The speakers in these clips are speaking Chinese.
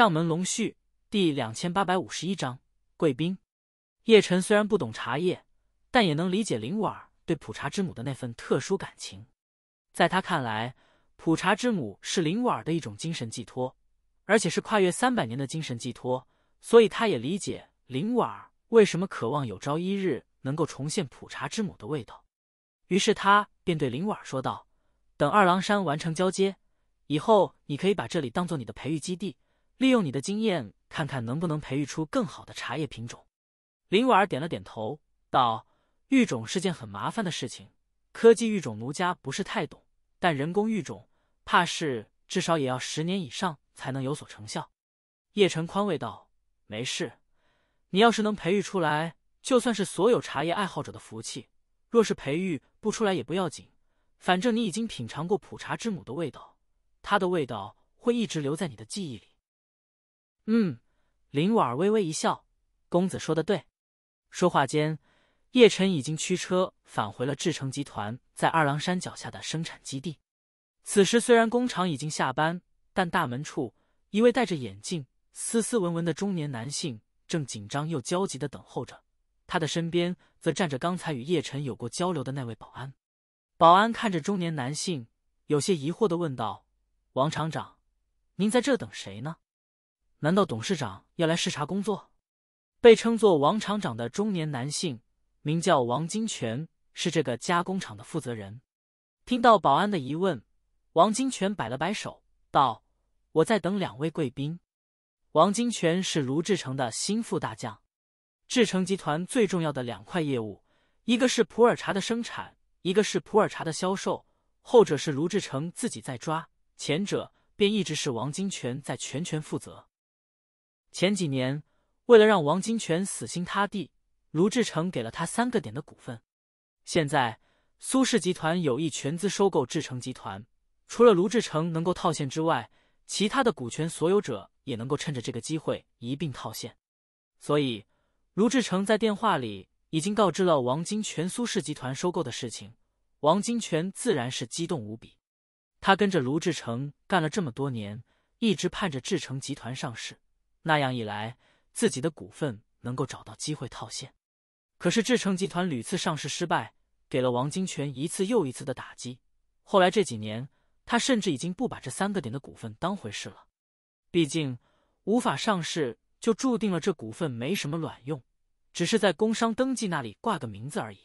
上门龙婿第两千八百五十一章贵宾。叶晨虽然不懂茶叶，但也能理解林婉儿对普茶之母的那份特殊感情。在他看来，普茶之母是林婉儿的一种精神寄托，而且是跨越三百年的精神寄托。所以，他也理解林婉儿为什么渴望有朝一日能够重现普茶之母的味道。于是，他便对林婉儿说道：“等二郎山完成交接以后，你可以把这里当做你的培育基地。”利用你的经验，看看能不能培育出更好的茶叶品种。林婉儿点了点头，道：“育种是件很麻烦的事情，科技育种奴家不是太懂，但人工育种怕是至少也要十年以上才能有所成效。”叶晨宽慰道：“没事，你要是能培育出来，就算是所有茶叶爱好者的福气。若是培育不出来也不要紧，反正你已经品尝过普茶之母的味道，它的味道会一直留在你的记忆里。”嗯，林婉儿微微一笑，公子说的对。说话间，叶晨已经驱车返回了志成集团在二郎山脚下的生产基地。此时虽然工厂已经下班，但大门处一位戴着眼镜、斯斯文文的中年男性正紧张又焦急的等候着，他的身边则站着刚才与叶晨有过交流的那位保安。保安看着中年男性，有些疑惑的问道：“王厂长，您在这等谁呢？”难道董事长要来视察工作？被称作王厂长的中年男性名叫王金泉，是这个加工厂的负责人。听到保安的疑问，王金泉摆了摆手，道：“我在等两位贵宾。”王金泉是卢志成的心腹大将。志成集团最重要的两块业务，一个是普洱茶的生产，一个是普洱茶的销售。后者是卢志成自己在抓，前者便一直是王金泉在全权负责。前几年，为了让王金泉死心塌地，卢志成给了他三个点的股份。现在苏氏集团有意全资收购志成集团，除了卢志成能够套现之外，其他的股权所有者也能够趁着这个机会一并套现。所以，卢志成在电话里已经告知了王金泉苏氏集团收购的事情，王金泉自然是激动无比。他跟着卢志成干了这么多年，一直盼着志成集团上市。那样一来，自己的股份能够找到机会套现。可是志成集团屡次上市失败，给了王金泉一次又一次的打击。后来这几年，他甚至已经不把这三个点的股份当回事了。毕竟无法上市，就注定了这股份没什么卵用，只是在工商登记那里挂个名字而已。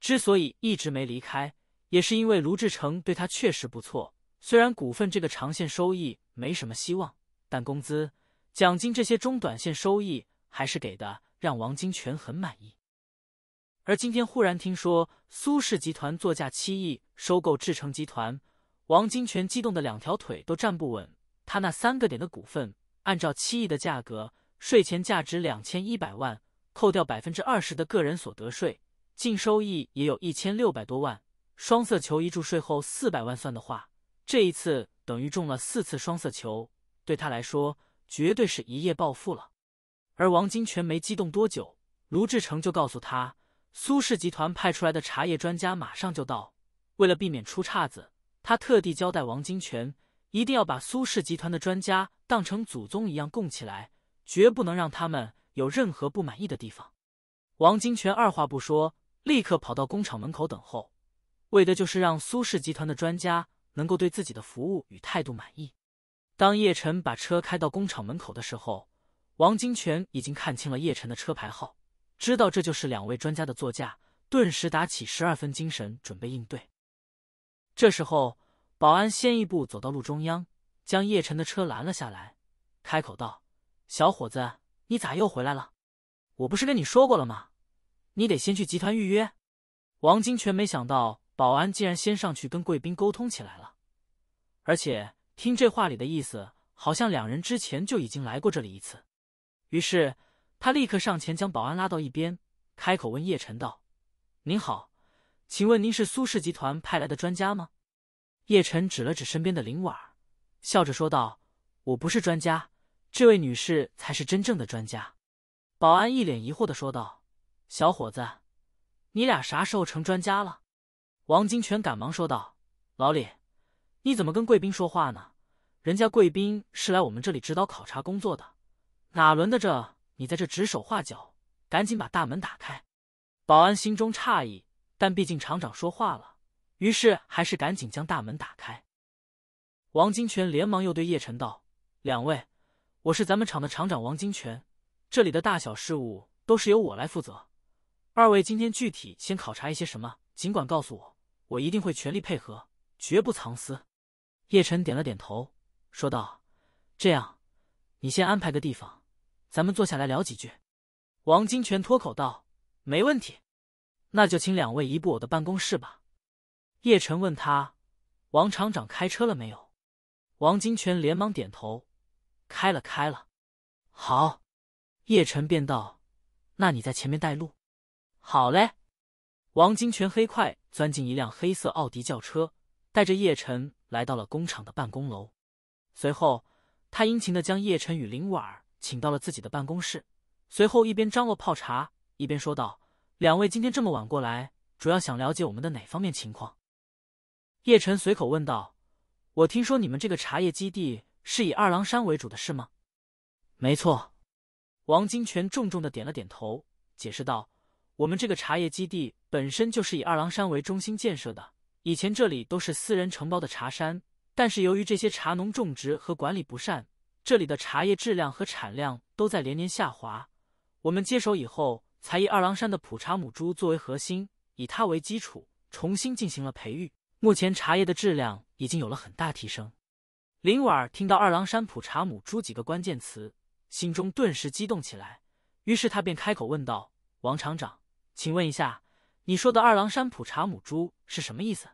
之所以一直没离开，也是因为卢志成对他确实不错。虽然股份这个长线收益没什么希望，但工资。奖金这些中短线收益还是给的，让王金泉很满意。而今天忽然听说苏氏集团作价七亿收购志成集团，王金泉激动的两条腿都站不稳。他那三个点的股份，按照七亿的价格，税前价值两千一百万，扣掉百分之二十的个人所得税，净收益也有一千六百多万。双色球一注税后四百万算的话，这一次等于中了四次双色球，对他来说。绝对是一夜暴富了，而王金泉没激动多久，卢志成就告诉他，苏氏集团派出来的茶叶专家马上就到。为了避免出岔子，他特地交代王金泉，一定要把苏氏集团的专家当成祖宗一样供起来，绝不能让他们有任何不满意的地方。王金泉二话不说，立刻跑到工厂门口等候，为的就是让苏氏集团的专家能够对自己的服务与态度满意。当叶晨把车开到工厂门口的时候，王金泉已经看清了叶晨的车牌号，知道这就是两位专家的座驾，顿时打起十二分精神准备应对。这时候，保安先一步走到路中央，将叶晨的车拦了下来，开口道：“小伙子，你咋又回来了？我不是跟你说过了吗？你得先去集团预约。”王金泉没想到保安竟然先上去跟贵宾沟通起来了，而且。听这话里的意思，好像两人之前就已经来过这里一次。于是他立刻上前将保安拉到一边，开口问叶晨道：“您好，请问您是苏氏集团派来的专家吗？”叶晨指了指身边的林婉，笑着说道：“我不是专家，这位女士才是真正的专家。”保安一脸疑惑的说道：“小伙子，你俩啥时候成专家了？”王金泉赶忙说道：“老李。”你怎么跟贵宾说话呢？人家贵宾是来我们这里指导考察工作的，哪轮得着你在这指手画脚？赶紧把大门打开！保安心中诧异，但毕竟厂长说话了，于是还是赶紧将大门打开。王金泉连忙又对叶晨道：“两位，我是咱们厂的厂长王金泉，这里的大小事务都是由我来负责。二位今天具体先考察一些什么？尽管告诉我，我一定会全力配合，绝不藏私。”叶辰点了点头，说道：“这样，你先安排个地方，咱们坐下来聊几句。”王金泉脱口道：“没问题。”“那就请两位移步我的办公室吧。”叶晨问他：“王厂长开车了没有？”王金泉连忙点头：“开了，开了。”“好。”叶晨便道：“那你在前面带路。”“好嘞。”王金泉黑快钻进一辆黑色奥迪轿车，带着叶晨。来到了工厂的办公楼，随后他殷勤的将叶晨与林婉儿请到了自己的办公室，随后一边张罗泡茶，一边说道：“两位今天这么晚过来，主要想了解我们的哪方面情况？”叶晨随口问道：“我听说你们这个茶叶基地是以二郎山为主的是吗？”“没错。”王金泉重重的点了点头，解释道：“我们这个茶叶基地本身就是以二郎山为中心建设的。”以前这里都是私人承包的茶山，但是由于这些茶农种植和管理不善，这里的茶叶质量和产量都在连年下滑。我们接手以后，才以二郎山的普茶母株作为核心，以它为基础重新进行了培育。目前茶叶的质量已经有了很大提升。林婉儿听到“二郎山普茶母株”几个关键词，心中顿时激动起来。于是他便开口问道：“王厂长，请问一下。”你说的二郎山普茶母株是什么意思？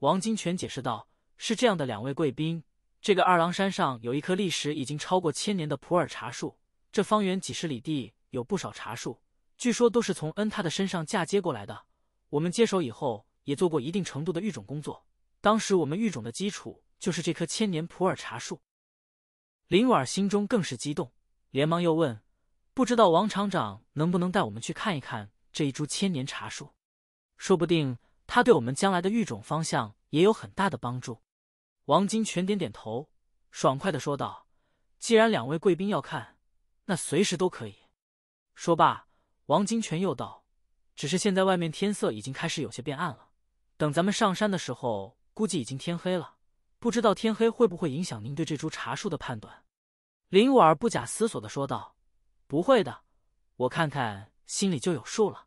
王金泉解释道：“是这样的，两位贵宾，这个二郎山上有一棵历史已经超过千年的普洱茶树，这方圆几十里地有不少茶树，据说都是从恩他的身上嫁接过来的。我们接手以后也做过一定程度的育种工作，当时我们育种的基础就是这棵千年普洱茶树。”林婉心中更是激动，连忙又问：“不知道王厂长能不能带我们去看一看？”这一株千年茶树，说不定它对我们将来的育种方向也有很大的帮助。王金泉点点头，爽快的说道：“既然两位贵宾要看，那随时都可以。”说罢，王金泉又道：“只是现在外面天色已经开始有些变暗了，等咱们上山的时候，估计已经天黑了。不知道天黑会不会影响您对这株茶树的判断？”林婉儿不假思索的说道：“不会的，我看看。”心里就有数了。